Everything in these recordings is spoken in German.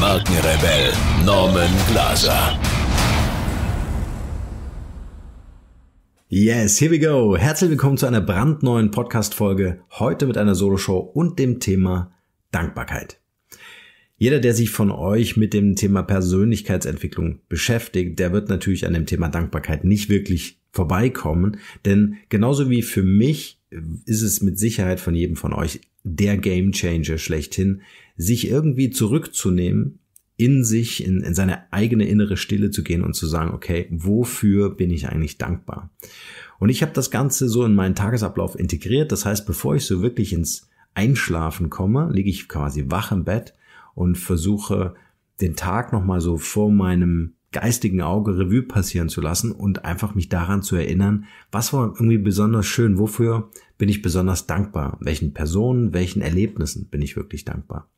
Markenrebell Norman Glaser. Yes, here we go. Herzlich willkommen zu einer brandneuen Podcast-Folge. Heute mit einer Solo-Show und dem Thema Dankbarkeit. Jeder, der sich von euch mit dem Thema Persönlichkeitsentwicklung beschäftigt, der wird natürlich an dem Thema Dankbarkeit nicht wirklich vorbeikommen, denn genauso wie für mich ist es mit Sicherheit von jedem von euch der Game Changer schlechthin, sich irgendwie zurückzunehmen, in sich, in, in seine eigene innere Stille zu gehen und zu sagen, okay, wofür bin ich eigentlich dankbar? Und ich habe das Ganze so in meinen Tagesablauf integriert. Das heißt, bevor ich so wirklich ins Einschlafen komme, liege ich quasi wach im Bett und versuche den Tag nochmal so vor meinem geistigen Auge Revue passieren zu lassen und einfach mich daran zu erinnern, was war irgendwie besonders schön, wofür bin ich besonders dankbar, welchen Personen, welchen Erlebnissen bin ich wirklich dankbar.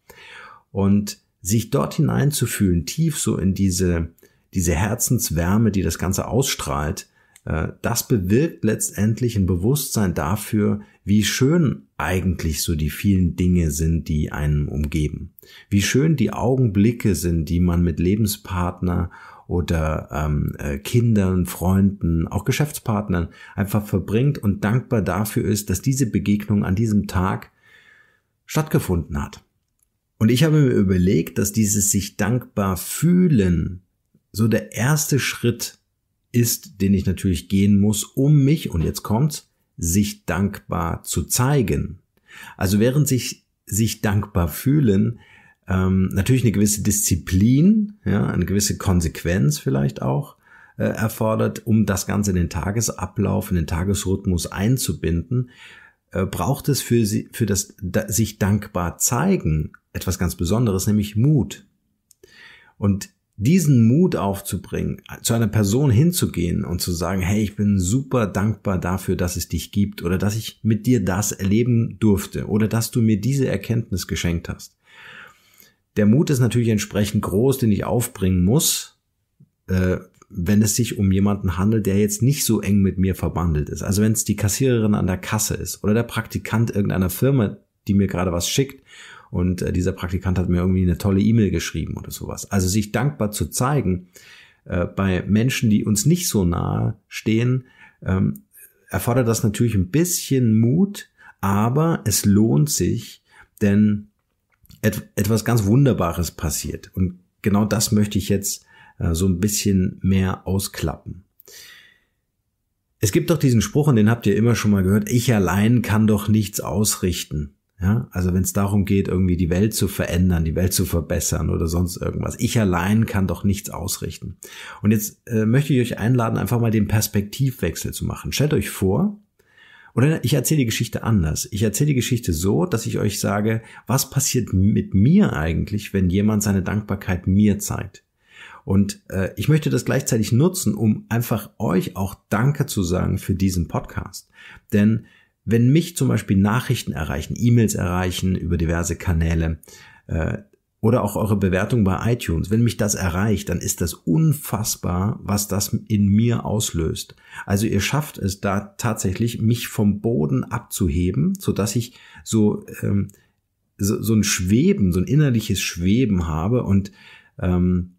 Und sich dort hineinzufühlen, tief so in diese, diese Herzenswärme, die das Ganze ausstrahlt, äh, das bewirkt letztendlich ein Bewusstsein dafür, wie schön eigentlich so die vielen Dinge sind, die einen umgeben. Wie schön die Augenblicke sind, die man mit Lebenspartner oder ähm, äh, Kindern, Freunden, auch Geschäftspartnern einfach verbringt und dankbar dafür ist, dass diese Begegnung an diesem Tag stattgefunden hat. Und ich habe mir überlegt, dass dieses sich dankbar fühlen so der erste Schritt ist, den ich natürlich gehen muss, um mich, und jetzt kommt's, sich dankbar zu zeigen. Also während sich sich dankbar fühlen ähm, natürlich eine gewisse Disziplin, ja, eine gewisse Konsequenz vielleicht auch äh, erfordert, um das Ganze in den Tagesablauf, in den Tagesrhythmus einzubinden, äh, braucht es für, sie, für das da, sich dankbar zeigen etwas ganz Besonderes, nämlich Mut. Und diesen Mut aufzubringen, zu einer Person hinzugehen und zu sagen, hey, ich bin super dankbar dafür, dass es dich gibt oder dass ich mit dir das erleben durfte oder dass du mir diese Erkenntnis geschenkt hast. Der Mut ist natürlich entsprechend groß, den ich aufbringen muss, äh, wenn es sich um jemanden handelt, der jetzt nicht so eng mit mir verbandelt ist. Also wenn es die Kassiererin an der Kasse ist oder der Praktikant irgendeiner Firma, die mir gerade was schickt und äh, dieser Praktikant hat mir irgendwie eine tolle E-Mail geschrieben oder sowas. Also sich dankbar zu zeigen äh, bei Menschen, die uns nicht so nahe stehen, ähm, erfordert das natürlich ein bisschen Mut, aber es lohnt sich, denn et etwas ganz Wunderbares passiert. Und genau das möchte ich jetzt äh, so ein bisschen mehr ausklappen. Es gibt doch diesen Spruch, und den habt ihr immer schon mal gehört, ich allein kann doch nichts ausrichten. Ja, also wenn es darum geht, irgendwie die Welt zu verändern, die Welt zu verbessern oder sonst irgendwas. Ich allein kann doch nichts ausrichten. Und jetzt äh, möchte ich euch einladen, einfach mal den Perspektivwechsel zu machen. Stellt euch vor, oder ich erzähle die Geschichte anders. Ich erzähle die Geschichte so, dass ich euch sage, was passiert mit mir eigentlich, wenn jemand seine Dankbarkeit mir zeigt. Und äh, ich möchte das gleichzeitig nutzen, um einfach euch auch Danke zu sagen für diesen Podcast. Denn wenn mich zum Beispiel Nachrichten erreichen, E-Mails erreichen über diverse Kanäle, äh, oder auch eure Bewertung bei iTunes. Wenn mich das erreicht, dann ist das unfassbar, was das in mir auslöst. Also ihr schafft es da tatsächlich, mich vom Boden abzuheben, so dass ich so, ähm, so, so ein Schweben, so ein innerliches Schweben habe und ähm,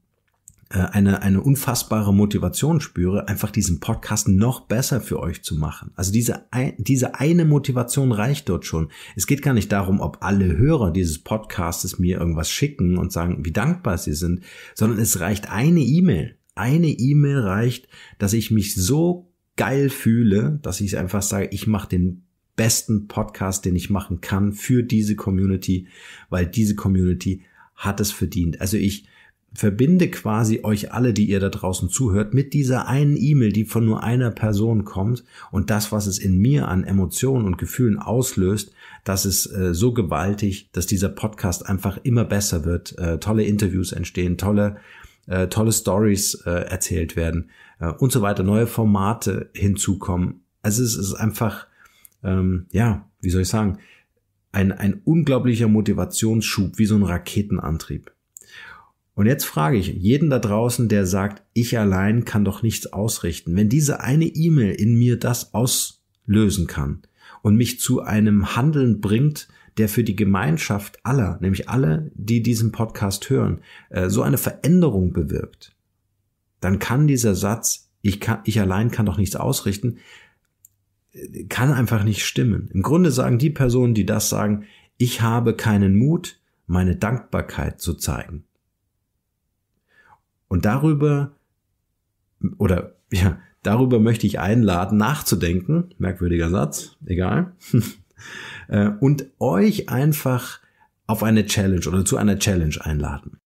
äh, eine, eine unfassbare Motivation spüre, einfach diesen Podcast noch besser für euch zu machen. Also diese, diese eine Motivation reicht dort schon. Es geht gar nicht darum, ob alle Hörer dieses Podcasts mir irgendwas schicken und sagen, wie dankbar sie sind, sondern es reicht eine E-Mail. Eine E-Mail reicht, dass ich mich so geil fühle, dass ich einfach sage, ich mache den besten Podcast, den ich machen kann für diese Community, weil diese Community hat es verdient. Also ich, verbinde quasi euch alle, die ihr da draußen zuhört, mit dieser einen E-Mail, die von nur einer Person kommt und das, was es in mir an Emotionen und Gefühlen auslöst, das ist äh, so gewaltig, dass dieser Podcast einfach immer besser wird, äh, tolle Interviews entstehen, tolle äh, tolle Stories äh, erzählt werden äh, und so weiter, neue Formate hinzukommen. Also es ist einfach, ähm, ja, wie soll ich sagen, ein, ein unglaublicher Motivationsschub, wie so ein Raketenantrieb. Und jetzt frage ich jeden da draußen, der sagt, ich allein kann doch nichts ausrichten. Wenn diese eine E-Mail in mir das auslösen kann und mich zu einem Handeln bringt, der für die Gemeinschaft aller, nämlich alle, die diesen Podcast hören, äh, so eine Veränderung bewirkt, dann kann dieser Satz, ich, kann, ich allein kann doch nichts ausrichten, äh, kann einfach nicht stimmen. Im Grunde sagen die Personen, die das sagen, ich habe keinen Mut, meine Dankbarkeit zu zeigen. Und darüber oder ja, darüber möchte ich einladen, nachzudenken. Merkwürdiger Satz, egal. Äh, und euch einfach auf eine Challenge oder zu einer Challenge einladen.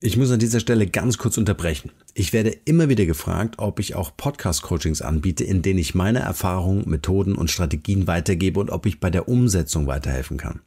Ich muss an dieser Stelle ganz kurz unterbrechen. Ich werde immer wieder gefragt, ob ich auch Podcast-Coachings anbiete, in denen ich meine Erfahrungen, Methoden und Strategien weitergebe und ob ich bei der Umsetzung weiterhelfen kann.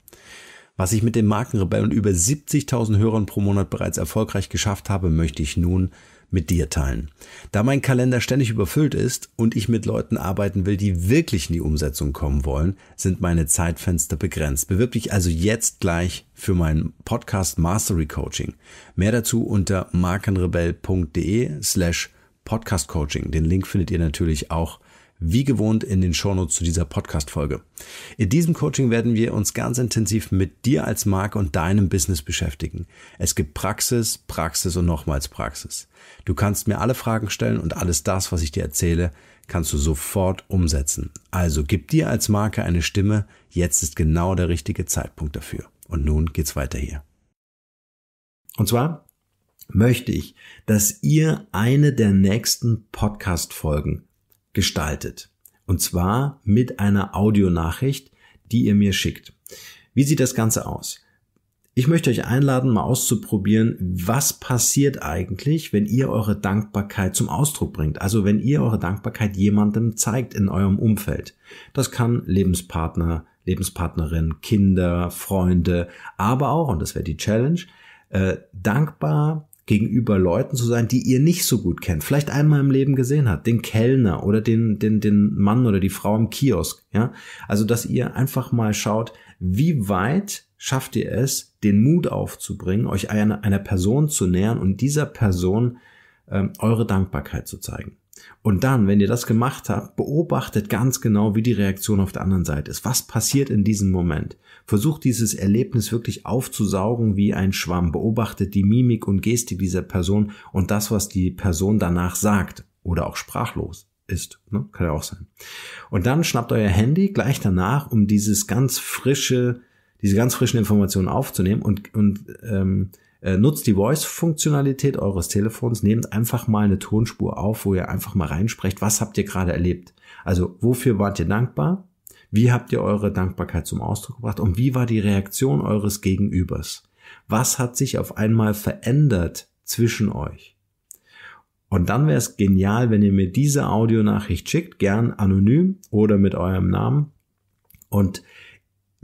Was ich mit dem Markenrebell und über 70.000 Hörern pro Monat bereits erfolgreich geschafft habe, möchte ich nun mit dir teilen. Da mein Kalender ständig überfüllt ist und ich mit Leuten arbeiten will, die wirklich in die Umsetzung kommen wollen, sind meine Zeitfenster begrenzt. Bewirb dich also jetzt gleich für meinen Podcast Mastery Coaching. Mehr dazu unter markenrebell.de slash podcastcoaching. Den Link findet ihr natürlich auch wie gewohnt in den Shownotes zu dieser Podcast-Folge. In diesem Coaching werden wir uns ganz intensiv mit dir als Marke und deinem Business beschäftigen. Es gibt Praxis, Praxis und nochmals Praxis. Du kannst mir alle Fragen stellen und alles das, was ich dir erzähle, kannst du sofort umsetzen. Also gib dir als Marke eine Stimme. Jetzt ist genau der richtige Zeitpunkt dafür. Und nun geht's weiter hier. Und zwar möchte ich, dass ihr eine der nächsten Podcast-Folgen gestaltet. Und zwar mit einer Audionachricht, die ihr mir schickt. Wie sieht das Ganze aus? Ich möchte euch einladen, mal auszuprobieren, was passiert eigentlich, wenn ihr eure Dankbarkeit zum Ausdruck bringt. Also wenn ihr eure Dankbarkeit jemandem zeigt in eurem Umfeld. Das kann Lebenspartner, Lebenspartnerin, Kinder, Freunde, aber auch, und das wäre die Challenge, äh, dankbar gegenüber Leuten zu sein, die ihr nicht so gut kennt, vielleicht einmal im Leben gesehen hat, den Kellner oder den, den, den Mann oder die Frau im Kiosk, ja. Also, dass ihr einfach mal schaut, wie weit schafft ihr es, den Mut aufzubringen, euch einer, einer Person zu nähern und dieser Person ähm, eure Dankbarkeit zu zeigen. Und dann, wenn ihr das gemacht habt, beobachtet ganz genau, wie die Reaktion auf der anderen Seite ist. Was passiert in diesem Moment? Versucht dieses Erlebnis wirklich aufzusaugen wie ein Schwamm. Beobachtet die Mimik und Gestik dieser Person und das, was die Person danach sagt oder auch sprachlos ist. Ne? Kann ja auch sein. Und dann schnappt euer Handy gleich danach, um dieses ganz frische, diese ganz frischen Informationen aufzunehmen und, und ähm, äh, nutzt die Voice-Funktionalität eures Telefons, nehmt einfach mal eine Tonspur auf, wo ihr einfach mal reinsprecht, was habt ihr gerade erlebt. Also wofür wart ihr dankbar? Wie habt ihr eure Dankbarkeit zum Ausdruck gebracht und wie war die Reaktion eures Gegenübers? Was hat sich auf einmal verändert zwischen euch? Und dann wäre es genial, wenn ihr mir diese Audionachricht schickt, gern anonym oder mit eurem Namen. Und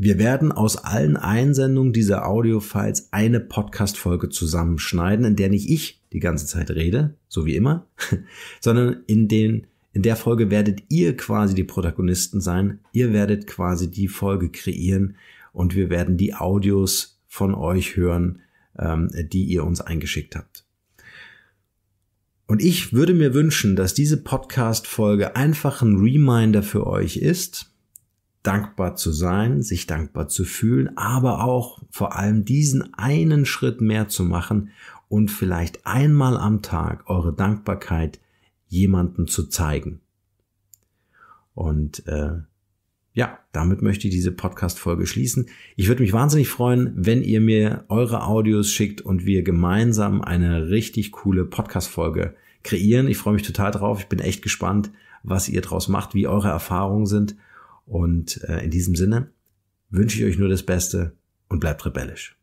wir werden aus allen Einsendungen dieser Audiofiles eine Podcast-Folge zusammenschneiden, in der nicht ich die ganze Zeit rede, so wie immer, sondern in den in der Folge werdet ihr quasi die Protagonisten sein. Ihr werdet quasi die Folge kreieren und wir werden die Audios von euch hören, ähm, die ihr uns eingeschickt habt. Und ich würde mir wünschen, dass diese Podcast-Folge einfach ein Reminder für euch ist, dankbar zu sein, sich dankbar zu fühlen, aber auch vor allem diesen einen Schritt mehr zu machen und vielleicht einmal am Tag eure Dankbarkeit jemanden zu zeigen. Und äh, ja, damit möchte ich diese Podcast-Folge schließen. Ich würde mich wahnsinnig freuen, wenn ihr mir eure Audios schickt und wir gemeinsam eine richtig coole Podcast-Folge kreieren. Ich freue mich total drauf. Ich bin echt gespannt, was ihr draus macht, wie eure Erfahrungen sind und äh, in diesem Sinne wünsche ich euch nur das Beste und bleibt rebellisch.